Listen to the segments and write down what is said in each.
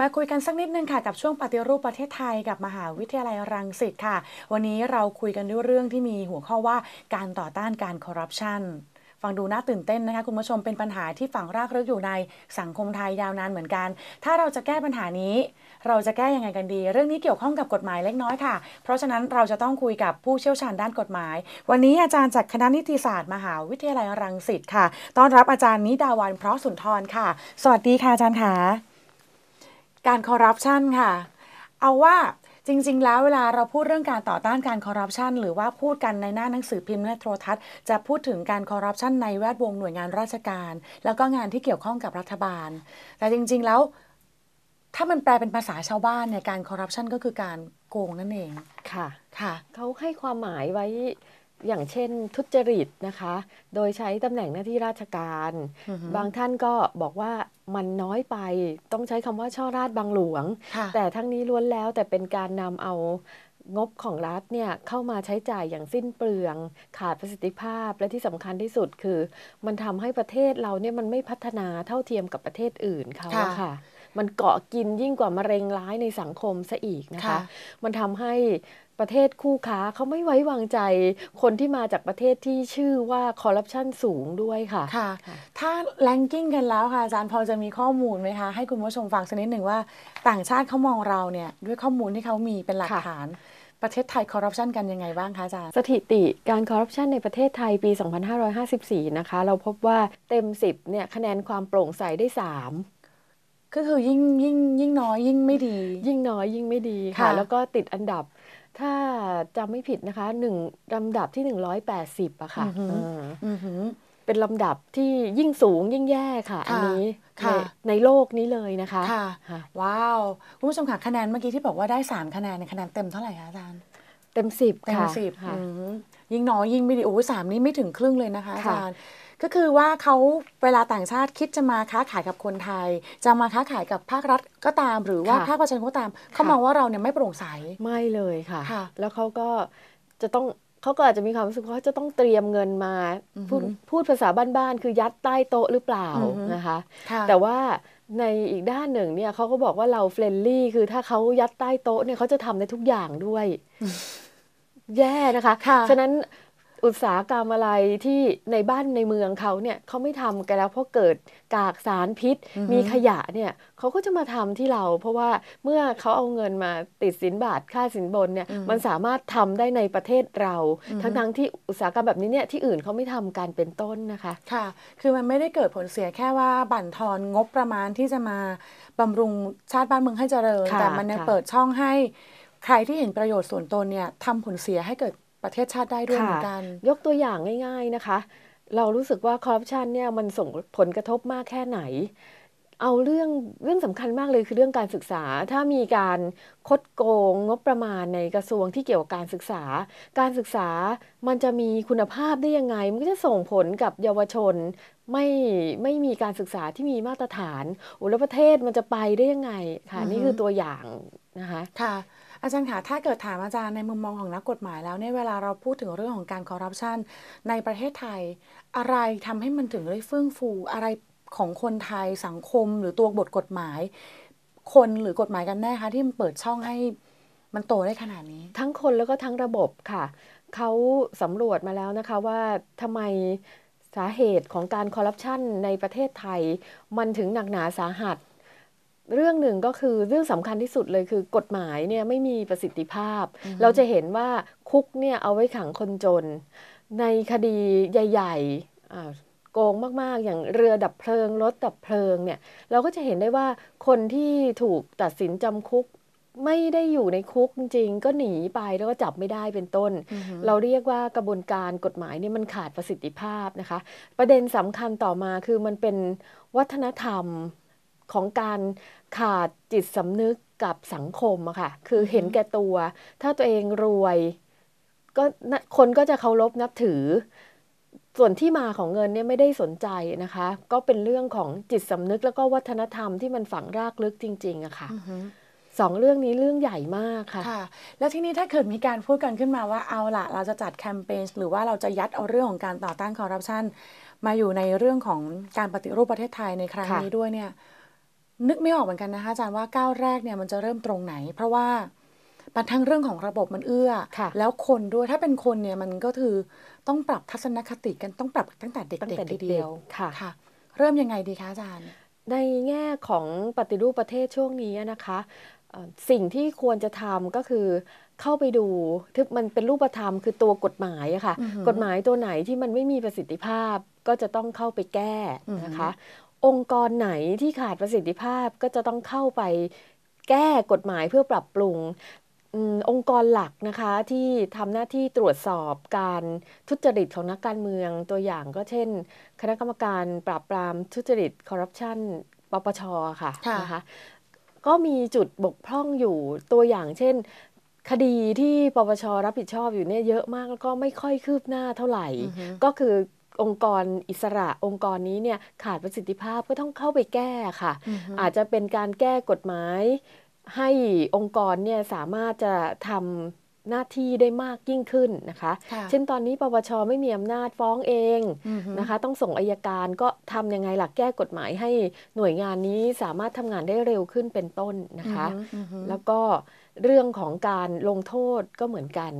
มาคุยกันสักนิดนึงค่ะกับช่วงปฏิรูปประเทศไทยกับมหาวิทยาลัยรังสิตค่ะวันนี้เราคุยกันด้วยเรื่องที่มีหัวข้อว่าการต่อต้านการคอร์รัปชันฟังดูน่าตื่นเต้นนะคะ คุณผู้ชมเป็นปัญหาที่ฝังรากลึกอยู่ในสังคมไทยยาวนานเหมือนกัน ถ้าเราจะแก้ปัญหานี้ เราจะแก้ยังไงกันดี เรื่องนี้เกี่ยวข้องกับกฎหมายเล็กน้อยค่ะ เพราะฉะนั้นเราจะต้องคุยกับผู้เชี่ยวชาญด้านกฎหมาย วันนี้อาจารย์จากคณะนิติศาสตร์มหาวิทยาลัยรังสิตค่ะต้อนรับอาจารย์นิดาวัน เพราะสุนทรค่ะ สวัสดีค่ะอาจารย์ค่ะการคอร์รัปชันค่ะ เอาว่าจริงๆ แล้วเวลาเราพูดเรื่องการต่อต้านการคอร์รัปชันหรือว่าพูดกันในหน้าหนังสือพิมพ์และโทรทัศน์จะพูดถึงการคอร์รัปชันในแวดวงหน่วยงานราชการ แล้วก็งานที่เกี่ยวข้องกับรัฐบาล แต่จริงๆแล้วถ้ามันแปลเป็นภาษาชาวบ้านเนี่ยการคอร์รัปชันก็คือการโกงนั่นเองค่ะ ค่ะ เขาให้ความหมายไว้อย่างเช่นทุจริตนะคะ โดยใช้ตำแหน่งหน้าที่ราชการ บางท่านก็บอกว่ามันน้อยไปต้องใช้คำว่าช่อราชบางหลวง แต่ทั้งนี้ล้วนแล้วแต่เป็นการนำเอางบของรัฐเนี่ยเข้ามาใช้จ่ายอย่างสิ้นเปลือง ขาดประสิทธิภาพและที่สำคัญที่สุดคือมันทำให้ประเทศเราเนี่ยมันไม่พัฒนาเท่าเทียมกับประเทศอื่นเขาค่ะคะมันเกาะกินยิ่งกว่ามะเร็งร้ายในสังคมซะอีกนะคะ มันทำให้ประเทศคู่ค้าเขาไม่ไว้วางใจคนที่มาจากประเทศที่ชื่อว่าคอร์รัปชันสูงด้วยค่ะค่ะถ้าแลนกิ้งกันแล้วค่ะ อาจารย์พอจะมีข้อมูลไหมคะ ให้คุณผู้ชมฟังสักนิดหนึ่งว่า ต่างชาติเขามองเราเนี่ยด้วยข้อมูลที่เขามีเป็นหลักฐาน ประเทศไทยคอร์รัปชันกันยังไงบ้างคะอาจารย์สถิติการคอร์รัปชันในประเทศไทยปี2554นะคะเราพบว่าเต็ม 10เนี่ยคะแนนความโปร่งใสได้3ก็คือยิ่งยิ่งยิ่งน้อยยิ่งไม่ดี ยิ่งน้อยยิ่งไม่ดีค่ะ แล้วก็ติดอันดับถ้าจำไม่ผิดนะคะหนึ่งลำดับที่หนึ่งร้อยแปดสิบอะค่ะเป็นลำดับที่ยิ่งสูงยิ่งแย่ค่ะ อันนี้ในโลกนี้เลยนะคะ ค่ะว้าวคุณผู้ชมค่ะคะแนนเมื่อกี้ที่บอกว่าได้สามคะแนนคะแนนเต็มเท่าไหร่คะอาจารย์เต็มสิบเต็มสิบค่ะยิ่งน้อยยิ่งไม่ดีโอ้ยสามนี้ไม่ถึงครึ่งเลยนะคะอาจารย์ก็คือว่าเขาเวลาต่างชาติคิดจะมาค้าขายกับคนไทย จะมาค้าขายกับภาครัฐก็ตาม หรือว่าภาคประชาชนก็ตามเขามองว่าเราเนี่ยไม่โปร่งใสไม่เลยค่ะ แล้วเขาก็จะต้องเขาก็อาจจะมีความรู้สึกว่าเขาจะต้องเตรียมเงินมาพูดพูดภาษาบ้านๆคือยัดใต้โต๊ะหรือเปล่านะคะแต่ว่าในอีกด้านหนึ่ง เนี่ยเขาก็บอกว่าเราเฟรนลี่ คือถ้าเขายัดใต้โต๊ะเนี่ยเขาจะทำในทุกอย่างด้วย แย่นะคะฉะนั้นอุตสาหกรรมอะไรที่ในบ้านในเมืองเขาเนี่ยเขาไม่ทำกันแล้วเพราะเกิดกากสารพิษ มีขยะเนี่ยเขาก็จะมาทำที่เราเพราะว่าเมื่อเขาเอาเงินมาติดสินบาทค่าสินบนเนี่ยมันสามารถทำได้ในประเทศเรา ทั้งทั้งที่อุตสาหกรรมแบบนี้เนี่ยที่อื่นเขาไม่ทำการเป็นต้นนะคะค่ะ คือมันไม่ได้เกิดผลเสียแค่ว่าบั่นทอนงบประมาณที่จะมาบำรุงชาติบ้านเมืองให้เจริญแต่มันเปิดช่องให้ ใครที่เห็นประโยชน์ส่วนตนเนี่ยทำผลเสียให้เกิดประเทศชาติได้ด้วยเหมือนกัน ยกตัวอย่างง่าย ๆนะคะ เรารู้สึกว่าคอร์รัปชันเนี่ยมันส่งผลกระทบมากแค่ไหน เอาเรื่องเรื่องสำคัญมากเลยคือเรื่องการศึกษา ถ้ามีการคดโกง งบประมาณในกระทรวงที่เกี่ยวกับการศึกษา การศึกษามันจะมีคุณภาพได้ยังไง มันก็จะส่งผลกับเยาวชน ไม่ไม่มีการศึกษาที่มีมาตรฐานอุลประเทศมันจะไปได้ยังไงค่ะ นี่คือตัวอย่างนะคะค่ะอาจารย์คะ ถ้าเกิดถามอาจารย์ในมุมมองของนักกฎหมายแล้วเนี่ยเวลาเราพูดถึงเรื่องของการคอร์รัปชันในประเทศไทยอะไรทำให้มันถึงได้เฟื่องฟูอะไรของคนไทยสังคมหรือตัวบทกฎหมาย คนหรือกฎหมายกันแน่คะที่มันเปิดช่องให้มันโตได้ขนาดนี้ ทั้งคนแล้วก็ทั้งระบบค่ะ เขาสำรวจมาแล้วนะคะ ว่าทำไมสาเหตุของการคอร์รัปชันในประเทศไทยมันถึงหนักหนาสาหัสเรื่องหนึ่งก็คือเรื่องสำคัญที่สุดเลย คือ กฎหมายเนี่ยไม่มีประสิทธิภาพ เราจะเห็นว่าคุกเนี่ยเอาไว้ขังคนจน ในคดีใหญ่ๆโกงมากๆ อย่างเรือดับเพลิงรถดับเพลิงเนี่ยเราก็จะเห็นได้ว่าคนที่ถูกตัดสินจำคุก ไม่ได้อยู่ในคุกจริงก็หนีไปแล้วก็จับไม่ได้เป็นต้น เราเรียกว่ากระบวนการกฎหมายเนี่ยมันขาดประสิทธิภาพนะคะ ประเด็นสำคัญต่อมาคือมันเป็นวัฒนธรรมของการขาดจิตสำนึกกับสังคมอะค่ะ คือเห็นแก่ตัว ถ้าตัวเองรวย ก็คนก็จะเคารพนับถือ ส่วนที่มาของเงินเนี่ยไม่ได้สนใจนะคะ ก็เป็นเรื่องของจิตสำนึกแล้วก็วัฒนธรรมที่มันฝังรากลึกจริง ๆอะค่ะ สองเรื่องนี้เรื่องใหญ่มากค่ะค่ะ แล้วที่นี้ถ้าเกิดมีการพูดกันขึ้นมาว่าเอาละเราจะจัดแคมเปญหรือว่าเราจะยัดเอาเรื่องของการต่อต้านคอร์รัปชันมาอยู่ในเรื่องของการปฏิรูปประเทศไทยในครั้งนี้ด้วยเนี่ยนึกไม่ออกเหมือนกันนะคะอาจารย์ว่าก้าวแรกเนี่ยมันจะเริ่มตรงไหน เพราะว่าปัญทั้งเรื่องของระบบมันเอื้อแล้วคนด้วยถ้าเป็นคนเนี่ยมันก็คือต้องปรับทัศนคติกันต้องปรับตั้งแต่เด็กๆต่เดียวค่ะคะเริ่มยังไงดีคะอาจารย์ ในแง่ของปฏิรูปประเทศช่วงนี้นะคะ สิ่งที่ควรจะทำก็คือเข้าไปดูที่มันเป็นรูปธรรมคือตัวกฎหมายค่ะ กฎหมายตัวไหนที่มันไม่มีประสิทธิภาพก็จะต้องเข้าไปแก้นะคะองค์กรไหนที่ขาดประสิทธิภาพก็จะต้องเข้าไปแก้กฎหมายเพื่อปรับปรุงองค์กรหลักนะคะที่ทำหน้าที่ตรวจสอบการทุจริตของนักการเมืองตัวอย่างก็เช่น คณะกรรมการปราบปรามทุจริตคอร์รัปชันปปชค่ะะนะคะก็มีจุดบกพร่องอยู่ตัวอย่างเช่น คดีที่ปปชรับผิดชอบอยู่เนี่ยเยอะมาก แล้วก็ไม่ค่อยคืบหน้าเท่าไหร่ก็คือองค์กรอิสระองค์กรนี้เนี่ยขาดประสิทธิภาพก็ต้องเข้าไปแก้ค่ะ อาจจะเป็นการแก้กฎหมายให้องค์กรเนี่ยสามารถจะทำหน้าที่ได้มากยิ่งขึ้นนะคะ เช่นตอนนี้ปปชไม่มีอำนาจฟ้องเองนะคะ ต้องส่งอายการก็ทำยังไงหลักแก้กฎหมาย ให้หน่วยงานนี้สามารถทำงานได้เร็วขึ้นเป็นต้นนะคะ แล้วก็เรื่องของการลงโทษก็เหมือนกัน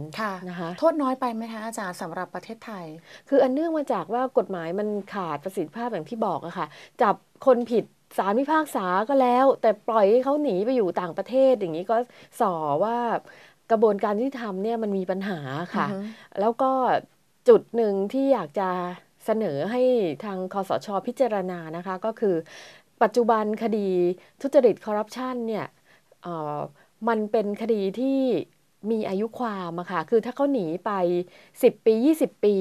นะคะโทษน้อยไปไหมคะอาจารย์สำหรับประเทศไทย คืออันเนื่องมาจากว่ากฎหมายมันขาดประสิทธิภาพอย่างที่บอกอะคะ่ะ จับคนผิดสารพิพากษาก็แล้ว แต่ปล่อยให้เขาหนีไปอยู่ต่างประเทศอย่างนี้ก็ส่อว่ากระบวนการที่ทำเนี่ยมันมีปัญหาค่ะ แล้วก็จุดหนึ่งที่อยากจะเสนอให้ทางคอสชอพิจารณานะคะ ก็คือ ปัจจุบันคดีทุจริตคอร์รัปชันเนี่ยมันเป็นคดีที่มีอายุความอะค่ะ คือถ้าเขาหนีไป 10 ปี 20 ปี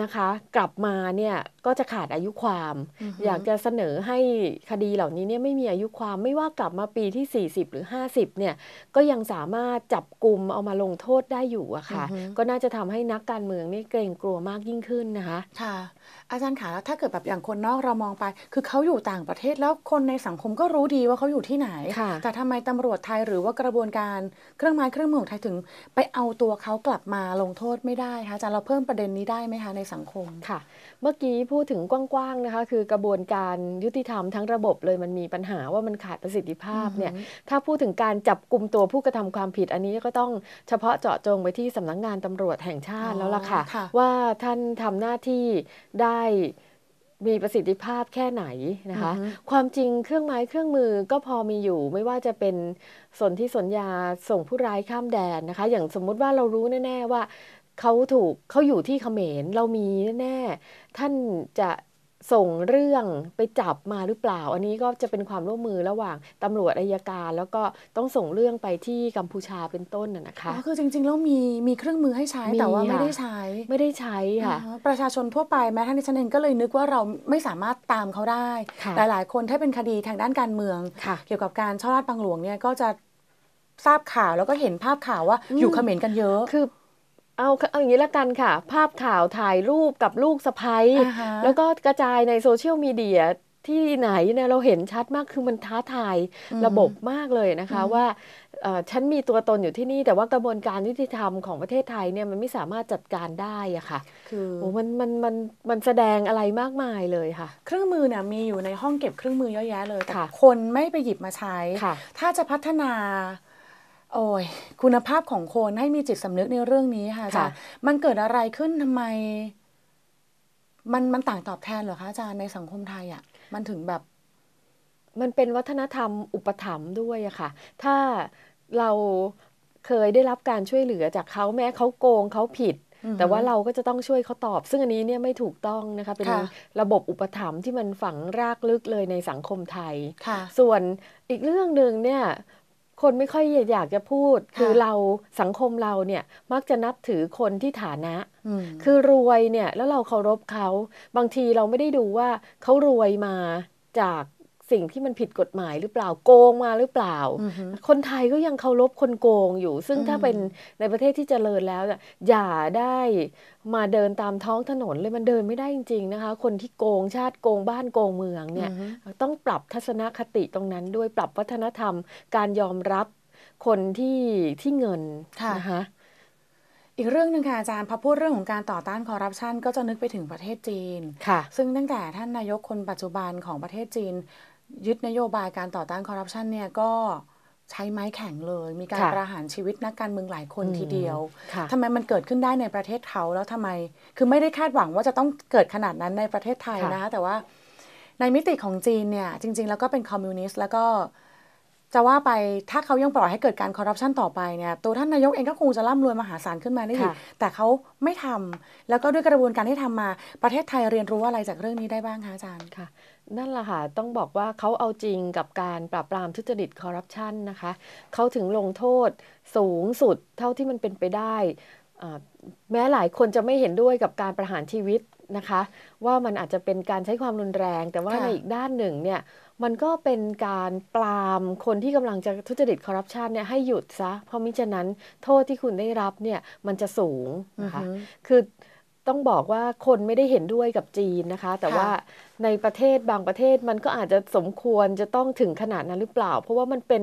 นะคะกลับมาเนี่ยก็จะขาดอายุความ อยากจะเสนอให้คดีเหล่านี้เนี่ยไม่มีอายุความไม่ว่ากลับมาปีที่ 40 หรือ 50เนี่ยก็ยังสามารถจับกลุ่มเอามาลงโทษได้อยู่อะค่ะก็น่าจะทำให้นักการเมืองนี่เกรงกลัวมากยิ่งขึ้นนะคะค่ะ อาจารย์ขาถ้าเกิดแบบอย่างคนนอกเรามองไป คือเขาอยู่ต่างประเทศแล้วคนในสังคมก็รู้ดีว่าเขาอยู่ที่ไหนแต่ทำไมตำรวจไทยหรือว่ากระบวนการเครื่องไม้เครื่องมือของไทยถึง ไปเอาตัวเขากลับมาลงโทษไม่ได้คะอาจารย์เราเพิ่มประเด็นนี้ได้ไหมคะในสังคมค่ะ เมื่อกี้พูดถึงกว้าง ๆ นะคะ คือกระบวนการยุติธรรมทั้งระบบเลยมันมีปัญหาว่ามันขาดประสิทธิภาพเนี่ย ถ้าพูดถึงการจับกลุ่มตัวผู้กระทำความผิดอันนี้ก็ต้องเฉพาะเจาะจงไปที่สำนักงงานตำรวจแห่งชาติแล้วล่ะค่ะ ว่าท่านทำหน้าที่ได้มีประสิทธิภาพแค่ไหนนะคะ ความจริงเครื่องไม้เครื่องมือก็พอมีอยู่ไม่ว่าจะเป็นสนที่สนยาส่งผู้ร้ายข้ามแดนนะคะ อย่างสมมุติว่าเรารู้แน่ๆว่าเขาถูกเขาอยู่ที่เขมรเรามีแน่ท่านจะส่งเรื่องไปจับมาหรือเปล่า อันนี้ก็จะเป็นความร่วมมือระหว่างตำรวจอายการ แล้วก็ต้องส่งเรื่องไปที่กัมพูชาเป็นต้นน่ะนะคะอ๋อคือจริงๆแล้วมีมีเครื่องมือให้ใช้ แต่ว่าไม่ได้ใช้ไม่ได้ใช้ค่ะประชาชนทั่วไปแม้ท่านดิชันเองก็เลยนึกว่าเราไม่สามารถตามเขาได้ หลาย ๆคนถ้าเป็นคดีทางด้านการเมืองเกี่ยวกับการช่อราดบังหลวงเนี่ย ก็จะทราบข่าวแล้วก็เห็นภาพข่าวว่า อยู่เขมรกันเยอะคือเอาเอาอย่างนี้ละกันค่ะ ภาพข่าวถ่ายรูปกับลูกสะพ้ายแล้วก็กระจายในโซเชียลมีเดียที่ไหนเนี่ยเราเห็นชัดมากคือมันท้าทายระบบมากเลยนะคะ ว่าฉันมีตัวตนอยู่ที่นี่แต่ว่ากระบวนการยุติธรรมของประเทศไทยเนี่ยมันไม่สามารถจัดการได้อะค่ะ คือมันมันมันมันแสดงอะไรมากมายเลยค่ะ เครื่องมือเนี่ยมีอยู่ในห้องเก็บเครื่องมือเยอะแยะเลย แต่คนไม่ไปหยิบมาใช้ถ้าจะพัฒนาโอ้ยคุณภาพของคนให้มีจิตสำนึกในเรื่องนี้ค่ะอาจารย์มันเกิดอะไรขึ้นทำไม มันมันต่างตอบแทนเหรอคะอาจารย์ในสังคมไทยอ่ะมันถึงแบบ มันเป็นวัฒนธรรม อุปถัมภ์ด้วยอะค่ะ ถ้าเราเคยได้รับการช่วยเหลือจากเขาแม้เขาโกงเขาผิด แต่ว่าเราก็จะต้องช่วยเขาตอบ ซึ่งอันนี้เนี่ยไม่ถูกต้องนะคะเป็นระบบอุปถัมภ์ที่มันฝังรากลึกเลยในสังคมไทยส่วนอีกเรื่องหนึ่งเนี่ยคนไม่ค่อยอยากจะพูด คือเราสังคมเราเนี่ยมักจะนับถือคนที่ฐานะ คือรวยเนี่ยแล้วเราเคารพเขาบางทีเราไม่ได้ดูว่าเขารวยมาจากสิ่งที่มันผิดกฎหมายหรือเปล่าโกงมาหรือเปล่า คนไทยก็ยังเคารพคนโกงอยู่ ซึ่งถ้าเป็นในประเทศที่เจริญแล้วอย่าได้มาเดินตามท้องถนนเลย มันเดินไม่ได้จริงๆนะคะคนที่โกงชาติโกงบ้านโกงเมืองเนี่ย ต้องปรับทัศนคติตรงนั้น ด้วยปรับวัฒนธรรม การยอมรับคนที่ที่เงินนะคะอีกเรื่องหนึ่งค่ะอาจารย์พอพูดเรื่องของการต่อต้านคอร์รัปชันก็จะนึกไปถึงประเทศจีนค่ะซึ่งตั้งแต่ท่านนายกคนปัจจุบันของประเทศจีนยึดนโยบายการต่อต้านคอร์รัปชันเนี่ยก็ใช้ไม้แข็งเลย มีการประหารชีวิตนักการเมืองหลายคนทีเดียวทำไมมันเกิดขึ้นได้ในประเทศเขาแล้วทำไม คือไม่ได้คาดหวังว่าจะต้องเกิดขนาดนั้นในประเทศไทยนะคะแต่ว่าในมิติของจีนเนี่ย จริง ๆ แล้วก็เป็นคอมมิวนิสต์แล้วก็จะว่าไปถ้าเขายังปล่อยให้เกิดการคอร์รัปชันต่อไปเนี่ย ตัวท่านนายกเองก็คงจะร่ำรวยมหาศาลขึ้นมาได้อีกแต่เขาไม่ทำ แล้วก็ด้วยกระบวนการที่ทำมาประเทศไทยเรียนรู้อะไรจากเรื่องนี้ได้บ้างคะอาจารย์ค่ะ นั่นแหละค่ะ ต้องบอกว่าเขาเอาจริงกับการปราบปรามทุจริตคอร์รัปชันนะคะเขาถึงลงโทษสูงสุดเท่าที่มันเป็นไปได้แม้หลายคนจะไม่เห็นด้วยกับการประหารชีวิตนะคะว่ามันอาจจะเป็นการใช้ความรุนแรง แต่ว่าในอีกด้านหนึ่งเนี่ยมันก็เป็นการปรามคนที่กำลังจะทุจริตคอร์รัปชันเนี่ยให้หยุดซะเพราะมิฉะนั้นโทษที่คุณได้รับเนี่ยมันจะสูงนะคะคือต้องบอกว่าคนไม่ได้เห็นด้วยกับจีนนะคะ แต่ว่าในประเทศบางประเทศมันก็อาจจะสมควรจะต้องถึงขนาดนั้นหรือเปล่าเพราะว่ามันเป็น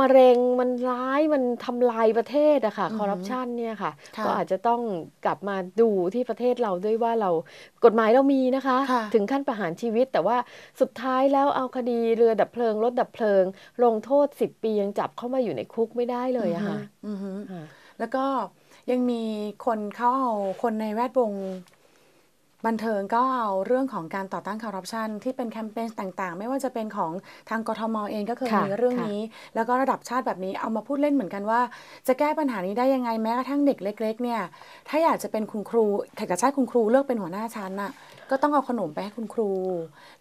มะเร็งมันร้ายมันทำลายประเทศอะคะ่ะคอร์รัปชันเนี่ยค่ะก็อาจจะต้องกลับมาดูที่ประเทศเราด้วยว่าเรากฎหมายเรามีนะคะคะ ถึงขั้นประหารชีวิต แต่ว่าสุดท้ายแล้วเอาคดีเรือดับเพลิงรถดับเพลิง ลงโทษ 10 ปียังจับเข้ามาอยู่ในคุกไม่ได้เลยอะค่ะแล้วก็ยังมีคนเขาเอาคนในแวดวงบันเทิงก็เอาเรื่องของการต่อต้านคอร์รัปชันที่เป็นแคมเปญต่าง ๆ ไม่ว่าจะเป็นของทางกทมเองก็เคยมีเรื่องนี้ แล้วก็ระดับชาติแบบนี้เอามาพูดเล่นเหมือนกันว่า จะแก้ปัญหานี้ได้ยังไงแม้กระทั่งเด็กเล็ก ๆ เนี่ย ถ้าอยากจะเป็นคุณครูแขกชาติคุณครูเลือกเป็นหัวหน้าชั้นน่ะก็ต้องเอาขนมไปให้คุณครู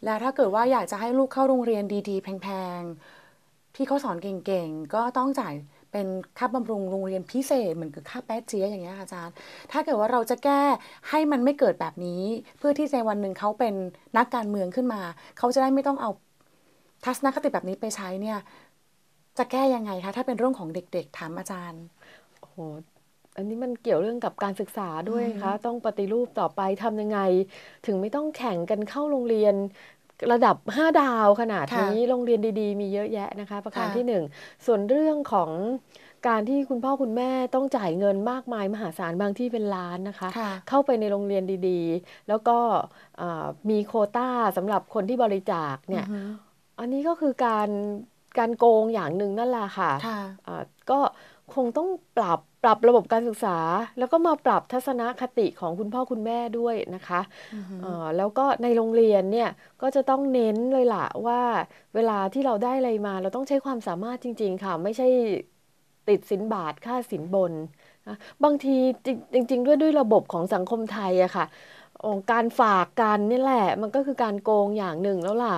แล้วถ้าเกิดว่าอยากจะให้ลูกเข้าโรงเรียนดีๆ แพงๆพี่เขาสอนเก่งๆก็ต้องจ่ายเป็นค่าบำรุงโรงเรียนพิเศษเหมือนกับค่าแป๊ะเจียอย่างเงี้ยอาจารย์ ถ้าเกิดว่าเราจะแก้ให้มันไม่เกิดแบบนี้เพื่อที่ในวันหนึ่งเขาเป็นนักการเมืองขึ้นมาเขาจะได้ไม่ต้องเอาทัศนคติแบบนี้ไปใช้เนี่ยจะแก้ยังไงคะถ้าเป็นเรื่องของเด็ก ๆ ถามอาจารย์โอ้โหอันนี้มันเกี่ยวเรื่องกับการศึกษาด้วยคะต้องปฏิรูปต่อไปทำยังไง ถึงไม่ต้องแข่งกันเข้าโรงเรียนระดับ 5 ดาวขนาดนี้โรงเรียนดีๆ มีเยอะแยะนะคะประการที่ 1 ส่วนเรื่องของการที่คุณพ่อคุณแม่ต้องจ่ายเงินมากมายมหาศาลบางที่เป็นล้านนะคะ เข้าไปในโรงเรียนดี ๆ แล้วก็มีโคต้าสำหรับคนที่บริจาคเนี่ยอันนี้ก็คือการการโกงอย่างหนึ่งนั่นแหละค่ะะะก็คงต้องปรับปรับระบบการศึกษา แล้วก็มาปรับทัศนคติของคุณพ่อคุณแม่ด้วยนะคะแล้วก็ในโรงเรียนเนี่ยก็จะต้องเน้นเลยล่ะว่าเวลาที่เราได้อะไรมา เราต้องใช้ความสามารถจริงๆค่ะ ไม่ใช่ติดสินบาทค่าสินบนนะบางทีจริงๆด้วยด้วยระบบของสังคมไทยอะค่ะองการฝากกันนี่แหละ มันก็คือการโกงอย่างหนึ่งแล้วล่ะ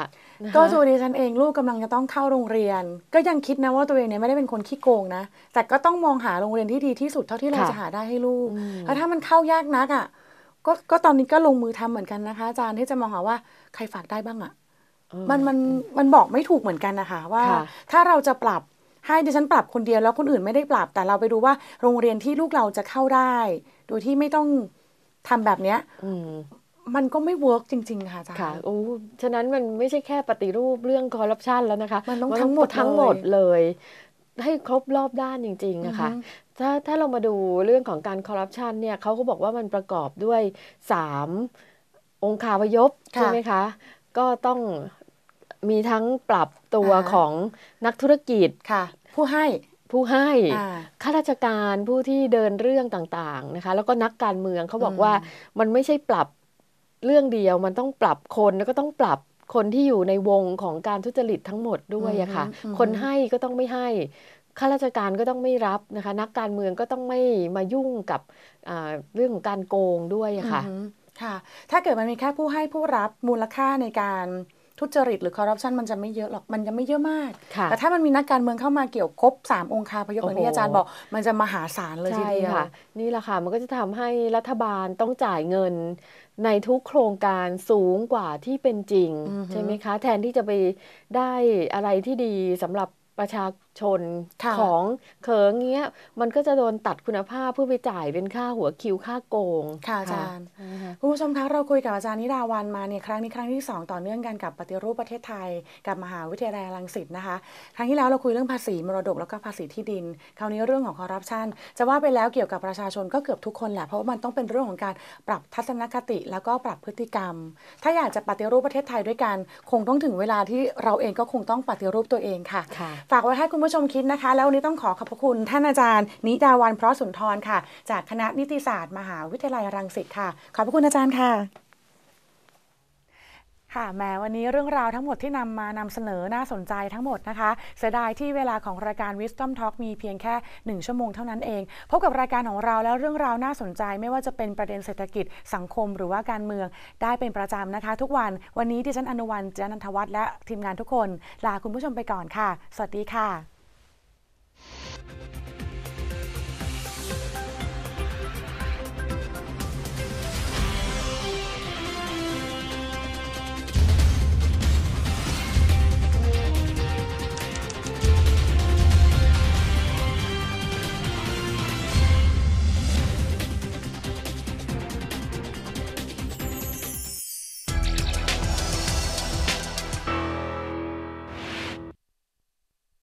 ก็ตัวดิฉันเองลูกกำลังจะต้องเข้าโรงเรียน ก็ยังคิดนะว่าตัวเองเนี่ยไม่ได้เป็นคนขี้โกงนะ แต่ก็ต้องมองหาโรงเรียนที่ดีที่สุดเท่าที่เราจะหาได้ให้ลูกแล้วถ้ามันเข้ายากนักอ่ะก็ก็ตอนนี้ก็ลงมือทำเหมือนกันนะคะอาจารย์ที่จะมองหาว่าใครฝากได้บ้างอ่ะมันมันมันบอกไม่ถูกเหมือนกันนะคะว่า ถ้าเราจะปรับให้ดิฉันปรับคนเดียวแล้วคนอื่นไม่ได้ปรับ แต่เราไปดูว่าโรงเรียนที่ลูกเราจะเข้าได้ โดยที่ไม่ต้องทำแบบเนี้ยมันก็ไม่เวิร์กจริง ๆ ค่ะอาจารย์ค่ะโอ้ฉะนั้นมันไม่ใช่แค่ปฏิรูปเรื่องคอร์รัปชันแล้วนะคะ มันต้องทั้งหมดทั้งหมดเลย ให้ครบรอบด้านจริงๆนะคะถ้าถ้าเรามาดูเรื่องของการคอร์รัปชันเนี่ยเขาก็บอกว่ามันประกอบด้วย3องค์คาพยพใช่ไหมคะ ก็ต้องมีทั้งปรับตัวของนักธุรกิจ ผู้ให้ผู้ให้ข้าราชการ ผู้ที่เดินเรื่องต่างๆนะคะแล้วก็นักการเมืองเขาบอกว่ามันไม่ใช่ปรับเรื่องเดียวมันต้องปรับคนแล้วก็ต้องปรับคนที่อยู่ในวงของการทุจริตทั้งหมดด้วยอะค่ะคนให้ก็ต้องไม่ให้ข้าราชการก็ต้องไม่รับนะคะนักการเมืองก็ต้องไม่มายุ่งกับเรื่องของการโกงด้วยค่ะค่ะถ้าเกิดมันมีแค่ผู้ให้ผู้รับมูลค่าในการทุจริตหรือคอร์รัปชันมันจะไม่เยอะหรอกมันจะไม่เยอะมากแต่ถ้ามันมีนักการเมืองเข้ามาเกี่ยวครบ3องค์คาพยพอย่างที่อาจารย์บอกมันจะมหาศาลเลยทีเดียวนี่แหละค่ะมันก็จะทำให้รัฐบาลต้องจ่ายเงินในทุกโครงการสูงกว่าที่เป็นจริง ใช่ไหมคะ แทนที่จะไปได้อะไรที่ดีสำหรับประชาชนของเขิงเงี้ยมันก็จะโดนตัดคุณภาพเพื่อไปจ่ายเป็นค่าหัวคิวค่าโกงค่ะอาจารย์คุณผู้ชมคะเราคุยกับอาจารย์นิดาวันมาเนี่ยครั้งนี้ครั้งที่ 2 ต่อเนื่องกันกับ ปฏิรูปประเทศไทย กับมหาวิทยาลัยรังสิตนะคะ ครั้งที่แล้วเราคุยเรื่องภาษี มรดกแล้วก็ภาษีที่ดิน คราวนี้เรื่องของคอร์รัปชันจะว่าไปแล้วเกี่ยวกับประชาชนก็เกือบทุกคนแหละเพราะว่ามันต้องเป็นเรื่องของการปรับทัศนคติแล้วก็ปรับพฤติกรรม ถ้าอยากจะปฏิรูปประเทศไทยด้วยกันคงต้องถึงเวลาที่เราเองก็คงต้องปฏิรูปตัวเองค่ะ ฝากไว้ให้คุณผู้ชมคิดนะคะแล้ววันนี้ต้องขอขอบพระคุณ ท่านอาจารย์ นิดาวันเพราะสุนทรค่ะ จากคณะนิติศาสตร์มหาวิทยาลัยรังสิตค่ะ ขอบพระคุณอาจารย์ค่ะ ค่ะแม้วันนี้เรื่องราวทั้งหมดที่นำมานำเสนอน่าสนใจทั้งหมดนะคะ เสียดายที่เวลาของรายการ Wisdom Talk มีเพียงแค่ 1 ชั่วโมงเท่านั้นเอง พบกับรายการของเราแล้วเรื่องราวน่าสนใจไม่ว่าจะเป็นประเด็นเศรษฐกิจสังคมหรือว่าการเมืองได้เป็นประจำนะคะ ทุกวันวันนี้ดิฉันอนุวันจันทวัฒน์และทีมงานทุกคน ลาคุณผู้ชมไปก่อนค่ะ สวัสดีค่ะ